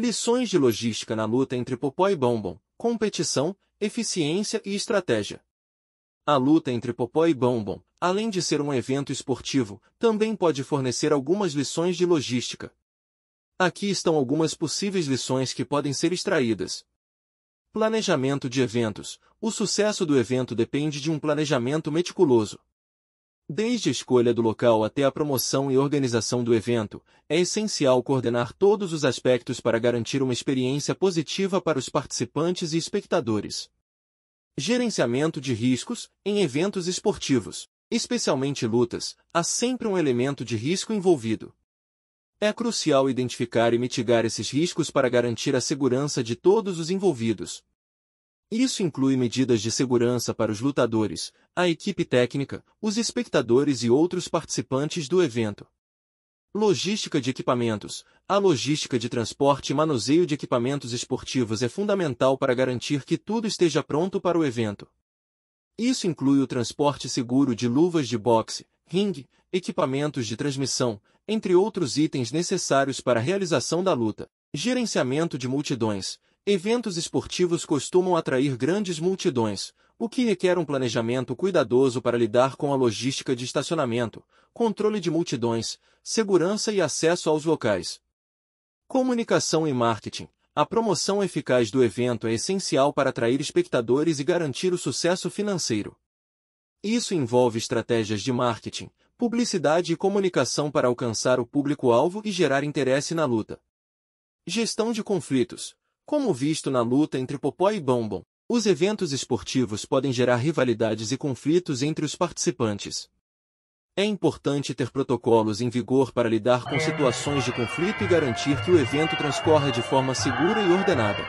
Lições de logística na luta entre Popó e Bombom, competição, eficiência e estratégia. A luta entre Popó e Bombom, além de ser um evento esportivo, também pode fornecer algumas lições de logística. Aqui estão algumas possíveis lições que podem ser extraídas. Planejamento de eventos. O sucesso do evento depende de um planejamento meticuloso. Desde a escolha do local até a promoção e organização do evento, é essencial coordenar todos os aspectos para garantir uma experiência positiva para os participantes e espectadores. Gerenciamento de riscos em eventos esportivos, especialmente lutas, há sempre um elemento de risco envolvido. É crucial identificar e mitigar esses riscos para garantir a segurança de todos os envolvidos, isso inclui medidas de segurança para os lutadores, a equipe técnica, os espectadores e outros participantes do evento. Logística de equipamentos. A logística de transporte e manuseio de equipamentos esportivos é fundamental para garantir que tudo esteja pronto para o evento. Isso inclui o transporte seguro de luvas de boxe, ringue, equipamentos de transmissão, entre outros itens necessários para a realização da luta. Gerenciamento de multidões. Eventos esportivos costumam atrair grandes multidões, o que requer um planejamento cuidadoso para lidar com a logística de estacionamento, controle de multidões, segurança e acesso aos locais. Comunicação e marketing. A promoção eficaz do evento é essencial para atrair espectadores e garantir o sucesso financeiro. Isso envolve estratégias de marketing, publicidade e comunicação para alcançar o público-alvo e gerar interesse na luta. Gestão de conflitos. Como visto na luta entre Popó e Bombom, os eventos esportivos podem gerar rivalidades e conflitos entre os participantes. É importante ter protocolos em vigor para lidar com situações de conflito e garantir que o evento transcorra de forma segura e ordenada.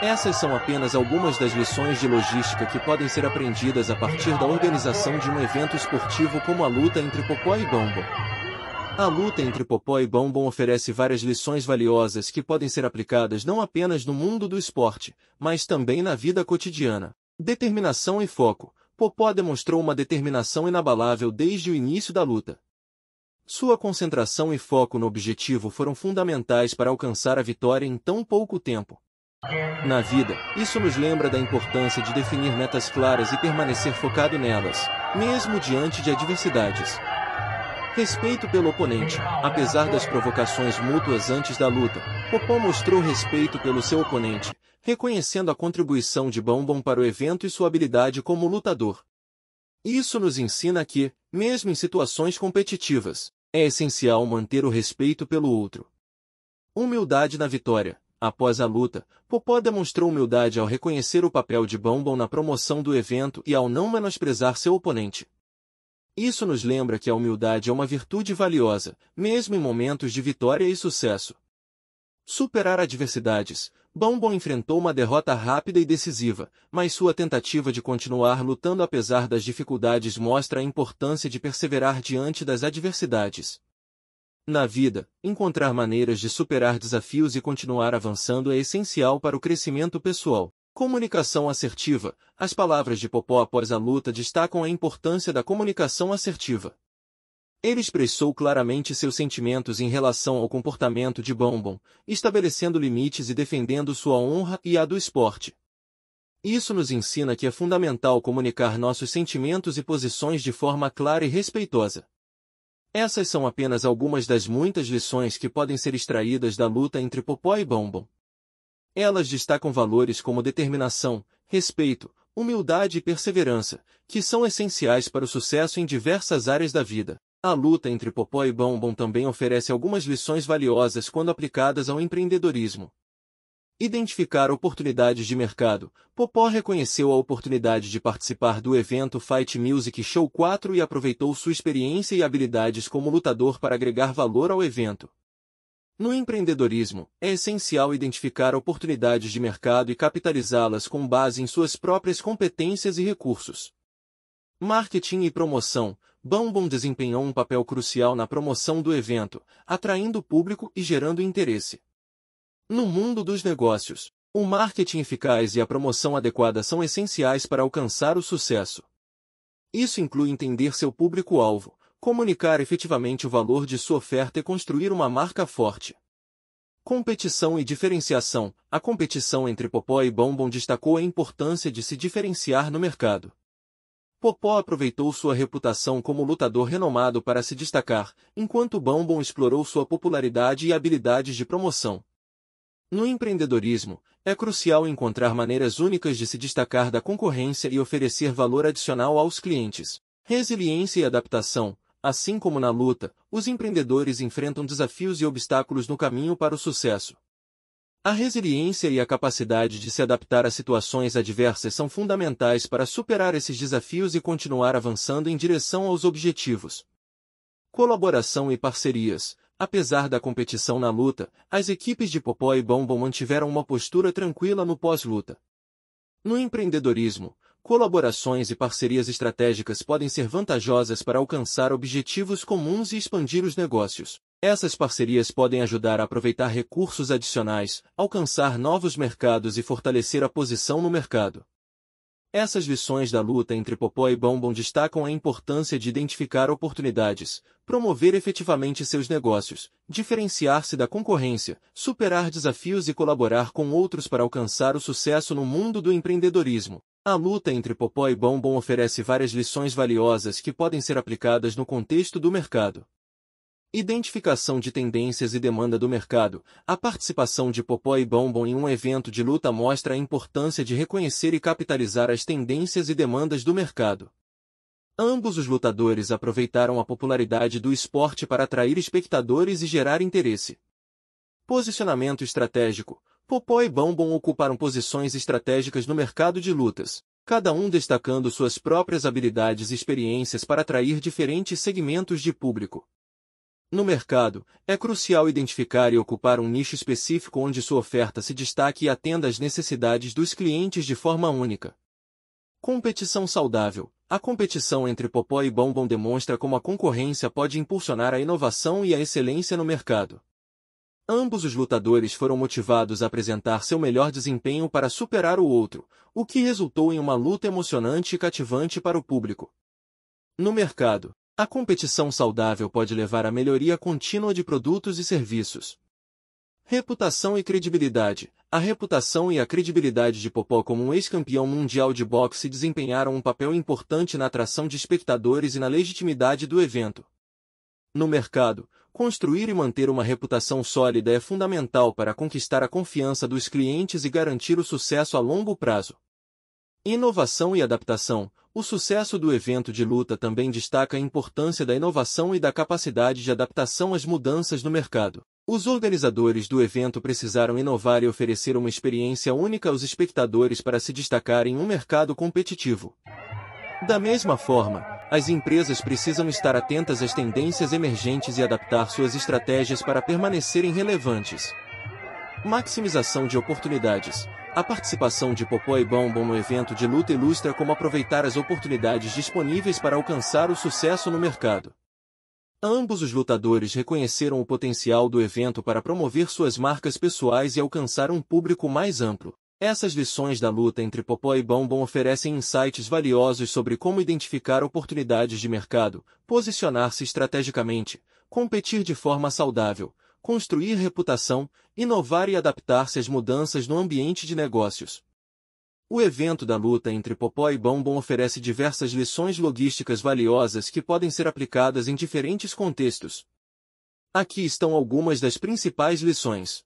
Essas são apenas algumas das lições de logística que podem ser aprendidas a partir da organização de um evento esportivo como a luta entre Popó e Bombom. A luta entre Popó e Bombom oferece várias lições valiosas que podem ser aplicadas não apenas no mundo do esporte, mas também na vida cotidiana. Determinação e foco. Popó demonstrou uma determinação inabalável desde o início da luta. Sua concentração e foco no objetivo foram fundamentais para alcançar a vitória em tão pouco tempo. Na vida, isso nos lembra da importância de definir metas claras e permanecer focado nelas, mesmo diante de adversidades. Respeito pelo oponente. Apesar das provocações mútuas antes da luta, Popó mostrou respeito pelo seu oponente, reconhecendo a contribuição de Bombom para o evento e sua habilidade como lutador. Isso nos ensina que, mesmo em situações competitivas, é essencial manter o respeito pelo outro. Humildade na vitória. Após a luta, Popó demonstrou humildade ao reconhecer o papel de Bombom na promoção do evento e ao não menosprezar seu oponente. Isso nos lembra que a humildade é uma virtude valiosa, mesmo em momentos de vitória e sucesso. Superar adversidades, Bambon enfrentou uma derrota rápida e decisiva, mas sua tentativa de continuar lutando apesar das dificuldades mostra a importância de perseverar diante das adversidades. Na vida, encontrar maneiras de superar desafios e continuar avançando é essencial para o crescimento pessoal. Comunicação assertiva. As palavras de Popó após a luta destacam a importância da comunicação assertiva. Ele expressou claramente seus sentimentos em relação ao comportamento de Bombom, estabelecendo limites e defendendo sua honra e a do esporte. Isso nos ensina que é fundamental comunicar nossos sentimentos e posições de forma clara e respeitosa. Essas são apenas algumas das muitas lições que podem ser extraídas da luta entre Popó e Bombom. Elas destacam valores como determinação, respeito, humildade e perseverança, que são essenciais para o sucesso em diversas áreas da vida. A luta entre Popó e Bombom também oferece algumas lições valiosas quando aplicadas ao empreendedorismo. Identificar oportunidades de mercado. Popó reconheceu a oportunidade de participar do evento Fight Music Show 4 e aproveitou sua experiência e habilidades como lutador para agregar valor ao evento. No empreendedorismo, é essencial identificar oportunidades de mercado e capitalizá-las com base em suas próprias competências e recursos. Marketing e promoção. Bambom desempenhou um papel crucial na promoção do evento, atraindo público e gerando interesse. No mundo dos negócios, o marketing eficaz e a promoção adequada são essenciais para alcançar o sucesso. Isso inclui entender seu público-alvo, comunicar efetivamente o valor de sua oferta e construir uma marca forte. Competição e diferenciação. A competição entre Popó e Bombom destacou a importância de se diferenciar no mercado. Popó aproveitou sua reputação como lutador renomado para se destacar, enquanto Bombom explorou sua popularidade e habilidades de promoção. No empreendedorismo, é crucial encontrar maneiras únicas de se destacar da concorrência e oferecer valor adicional aos clientes. Resiliência e adaptação. Assim como na luta, os empreendedores enfrentam desafios e obstáculos no caminho para o sucesso. A resiliência e a capacidade de se adaptar a situações adversas são fundamentais para superar esses desafios e continuar avançando em direção aos objetivos. Colaboração e parcerias. Apesar da competição na luta, as equipes de Popó e Bombom mantiveram uma postura tranquila no pós-luta. No empreendedorismo, colaborações e parcerias estratégicas podem ser vantajosas para alcançar objetivos comuns e expandir os negócios. Essas parcerias podem ajudar a aproveitar recursos adicionais, alcançar novos mercados e fortalecer a posição no mercado. Essas lições da luta entre Popó e Bombom destacam a importância de identificar oportunidades, promover efetivamente seus negócios, diferenciar-se da concorrência, superar desafios e colaborar com outros para alcançar o sucesso no mundo do empreendedorismo. A luta entre Popó e Bombom oferece várias lições valiosas que podem ser aplicadas no contexto do mercado. Identificação de tendências e demanda do mercado. A participação de Popó e Bombom em um evento de luta mostra a importância de reconhecer e capitalizar as tendências e demandas do mercado. Ambos os lutadores aproveitaram a popularidade do esporte para atrair espectadores e gerar interesse. Posicionamento estratégico. Popó e Bombom ocuparam posições estratégicas no mercado de lutas, cada um destacando suas próprias habilidades e experiências para atrair diferentes segmentos de público. No mercado, é crucial identificar e ocupar um nicho específico onde sua oferta se destaque e atenda às necessidades dos clientes de forma única. Competição saudável. A competição entre Popó e Bombom demonstra como a concorrência pode impulsionar a inovação e a excelência no mercado. Ambos os lutadores foram motivados a apresentar seu melhor desempenho para superar o outro, o que resultou em uma luta emocionante e cativante para o público. No mercado, a competição saudável pode levar à melhoria contínua de produtos e serviços. Reputação e credibilidade. A reputação e a credibilidade de Popó como um ex-campeão mundial de boxe desempenharam um papel importante na atração de espectadores e na legitimidade do evento. No mercado, construir e manter uma reputação sólida é fundamental para conquistar a confiança dos clientes e garantir o sucesso a longo prazo. Inovação e adaptação. O sucesso do evento de luta também destaca a importância da inovação e da capacidade de adaptação às mudanças no mercado. Os organizadores do evento precisaram inovar e oferecer uma experiência única aos espectadores para se destacar em um mercado competitivo. Da mesma forma, as empresas precisam estar atentas às tendências emergentes e adaptar suas estratégias para permanecerem relevantes. Maximização de oportunidades. A participação de Popó e Bombom no evento de luta ilustra como aproveitar as oportunidades disponíveis para alcançar o sucesso no mercado. Ambos os lutadores reconheceram o potencial do evento para promover suas marcas pessoais e alcançar um público mais amplo. Essas lições da luta entre Popó e Bombom oferecem insights valiosos sobre como identificar oportunidades de mercado, posicionar-se estrategicamente, competir de forma saudável, construir reputação, inovar e adaptar-se às mudanças no ambiente de negócios. O evento da luta entre Popó e Bombom oferece diversas lições logísticas valiosas que podem ser aplicadas em diferentes contextos. Aqui estão algumas das principais lições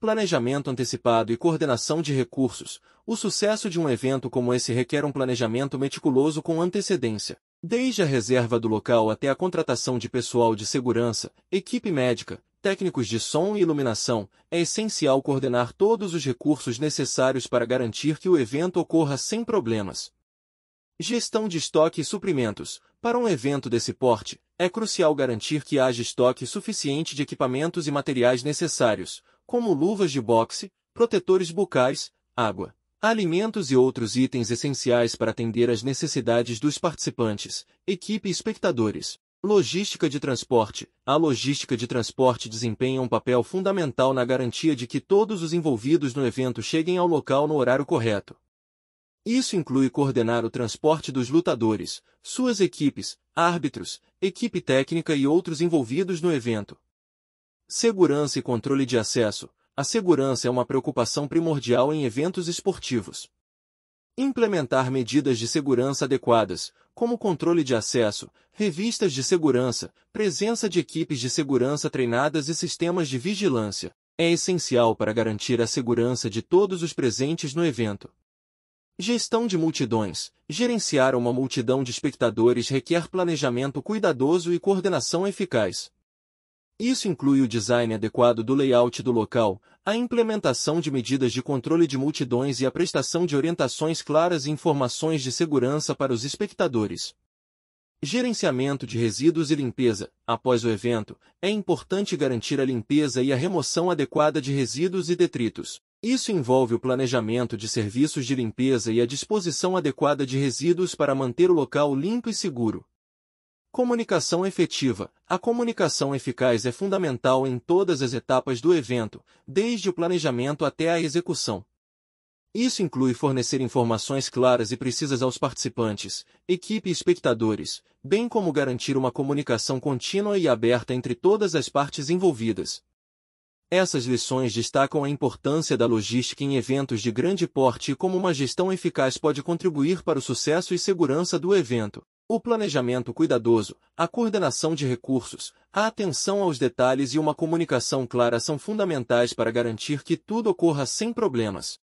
planejamento antecipado e coordenação de recursos. O sucesso de um evento como esse requer um planejamento meticuloso com antecedência. Desde a reserva do local até a contratação de pessoal de segurança, equipe médica, técnicos de som e iluminação, é essencial coordenar todos os recursos necessários para garantir que o evento ocorra sem problemas. Gestão de estoque e suprimentos. Para um evento desse porte, é crucial garantir que haja estoque suficiente de equipamentos e materiais necessários, como luvas de boxe, protetores bucais, água, alimentos e outros itens essenciais para atender às necessidades dos participantes, equipe e espectadores. Logística de transporte. A logística de transporte desempenha um papel fundamental na garantia de que todos os envolvidos no evento cheguem ao local no horário correto. Isso inclui coordenar o transporte dos lutadores, suas equipes, árbitros, equipe técnica e outros envolvidos no evento, Segurança e controle de acesso. A segurança é uma preocupação primordial em eventos esportivos. Implementar medidas de segurança adequadas, como controle de acesso, revistas de segurança, presença de equipes de segurança treinadas e sistemas de vigilância, é essencial para garantir a segurança de todos os presentes no evento. Gestão de multidões. Gerenciar uma multidão de espectadores requer planejamento cuidadoso e coordenação eficaz. Isso inclui o design adequado do layout do local, a implementação de medidas de controle de multidões e a prestação de orientações claras e informações de segurança para os espectadores. Gerenciamento de resíduos e limpeza. Após o evento, é importante garantir a limpeza e a remoção adequada de resíduos e detritos. Isso envolve o planejamento de serviços de limpeza e a disposição adequada de resíduos para manter o local limpo e seguro. Comunicação efetiva. A comunicação eficaz é fundamental em todas as etapas do evento, desde o planejamento até a execução. Isso inclui fornecer informações claras e precisas aos participantes, equipe e espectadores, bem como garantir uma comunicação contínua e aberta entre todas as partes envolvidas. Essas lições destacam a importância da logística em eventos de grande porte e como uma gestão eficaz pode contribuir para o sucesso e segurança do evento o planejamento cuidadoso, a coordenação de recursos, a atenção aos detalhes e uma comunicação clara são fundamentais para garantir que tudo ocorra sem problemas.